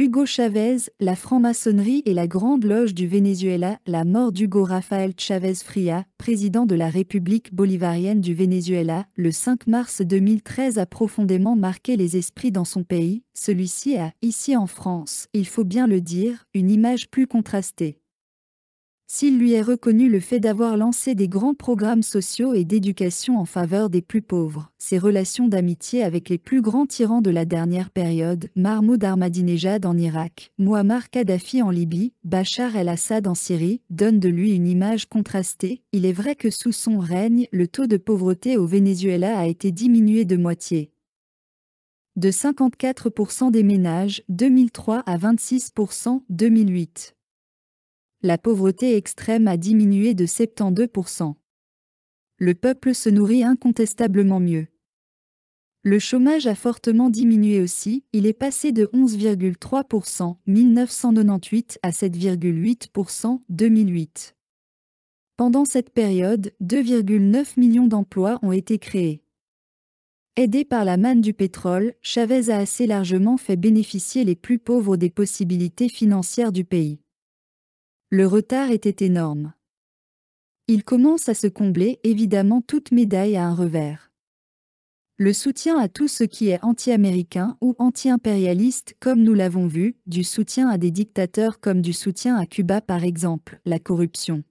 Hugo Chavez, la franc-maçonnerie et la Grande Loge du Venezuela, la mort d'Hugo Rafael Chavez Fria, président de la République bolivarienne du Venezuela, le 5 mars 2013 a profondément marqué les esprits dans son pays, celui-ci a, ici en France, il faut bien le dire, une image plus contrastée s'il lui est reconnu le fait d'avoir lancé des grands programmes sociaux et d'éducation en faveur des plus pauvres. Ses relations d'amitié avec les plus grands tyrans de la dernière période, Mahmoud Ahmadinejad en Irak, Muammar Kadhafi en Libye, Bachar el-Assad en Syrie, donnent de lui une image contrastée. Il est vrai que sous son règne, le taux de pauvreté au Venezuela a été diminué de moitié, de 54% des ménages 2003 à 26% 2008. La pauvreté extrême a diminué de 72%. Le peuple se nourrit incontestablement mieux. Le chômage a fortement diminué aussi, il est passé de 11,3% 1998 à 7,8% 2008. Pendant cette période, 2,9 millions d'emplois ont été créés. Aidé par la manne du pétrole, Chavez a assez largement fait bénéficier les plus pauvres des possibilités financières du pays. Le retard était énorme. Il commence à se combler, évidemment toute médaille à un revers. Le soutien à tout ce qui est anti-américain ou anti-impérialiste comme nous l'avons vu, du soutien à des dictateurs comme du soutien à Cuba par exemple, la corruption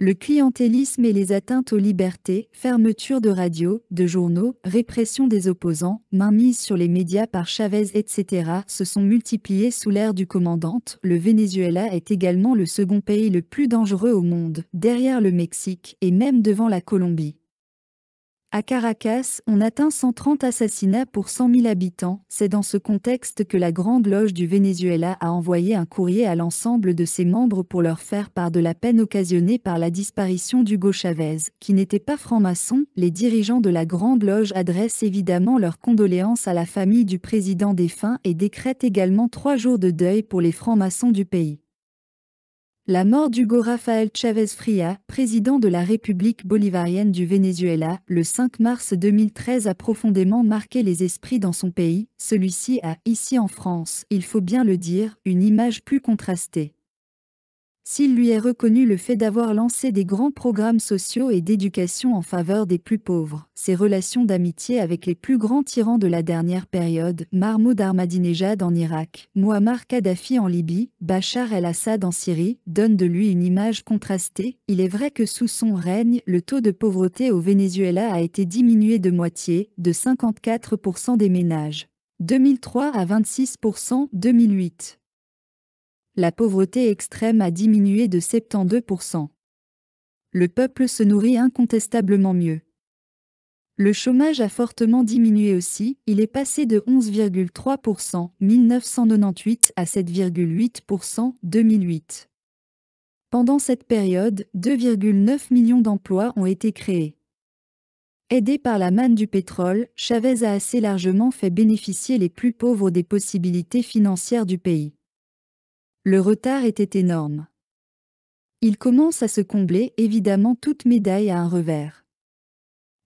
le clientélisme et les atteintes aux libertés, fermeture de radios, de journaux, répression des opposants, mainmise sur les médias par Chavez etc. se sont multipliés sous l'ère du commandante. Le Venezuela est également le second pays le plus dangereux au monde, derrière le Mexique et même devant la Colombie. À Caracas, on atteint 130 assassinats pour 100 000 habitants. C'est dans ce contexte que la Grande Loge du Venezuela a envoyé un courrier à l'ensemble de ses membres pour leur faire part de la peine occasionnée par la disparition d'Hugo Chavez, qui n'était pas franc-maçon. Les dirigeants de la Grande Loge adressent évidemment leurs condoléances à la famille du président défunt et décrètent également trois jours de deuil pour les francs-maçons du pays. La mort d'Hugo Rafael Chavez Fria, président de la République bolivarienne du Venezuela, le 5 mars 2013 a profondément marqué les esprits dans son pays, celui-ci a, ici en France, il faut bien le dire, une image plus contrastée s'il lui est reconnu le fait d'avoir lancé des grands programmes sociaux et d'éducation en faveur des plus pauvres. Ses relations d'amitié avec les plus grands tyrans de la dernière période, Mahmoud Ahmadinejad en Irak, Muammar Kadhafi en Libye, Bachar el-Assad en Syrie, donnent de lui une image contrastée. Il est vrai que sous son règne, le taux de pauvreté au Venezuela a été diminué de moitié, de 54% des ménages. 2003 à 26%, 2008 la pauvreté extrême a diminué de 72%. Le peuple se nourrit incontestablement mieux. Le chômage a fortement diminué aussi, il est passé de 11,3% 1998 à 7,8% 2008. Pendant cette période, 2,9 millions d'emplois ont été créés. Aidé par la manne du pétrole, Chavez a assez largement fait bénéficier les plus pauvres des possibilités financières du pays. Le retard était énorme. Il commence à se combler, évidemment toute médaille à un revers.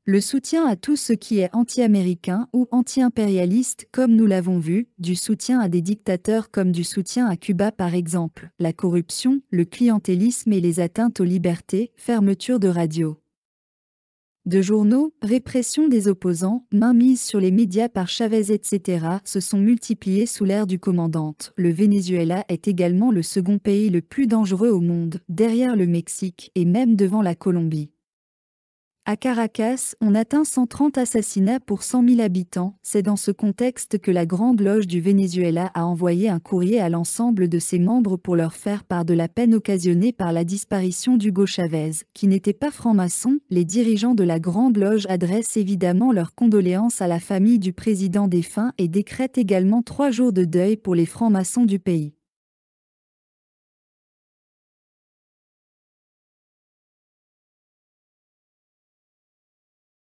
Le soutien à tout ce qui est anti-américain ou anti-impérialiste comme nous l'avons vu, du soutien à des dictateurs comme du soutien à Cuba par exemple, la corruption, le clientélisme et les atteintes aux libertés, fermeture de radio de journaux, répression des opposants, mainmise sur les médias par Chavez etc. se sont multipliés sous l'ère du commandante. Le Venezuela est également le second pays le plus dangereux au monde, derrière le Mexique et même devant la Colombie. À Caracas, on atteint 130 assassinats pour 100 000 habitants. C'est dans ce contexte que la Grande Loge du Venezuela a envoyé un courrier à l'ensemble de ses membres pour leur faire part de la peine occasionnée par la disparition d'Hugo Chavez, qui n'était pas franc-maçon. Les dirigeants de la Grande Loge adressent évidemment leurs condoléances à la famille du président défunt et décrètent également trois jours de deuil pour les francs-maçons du pays.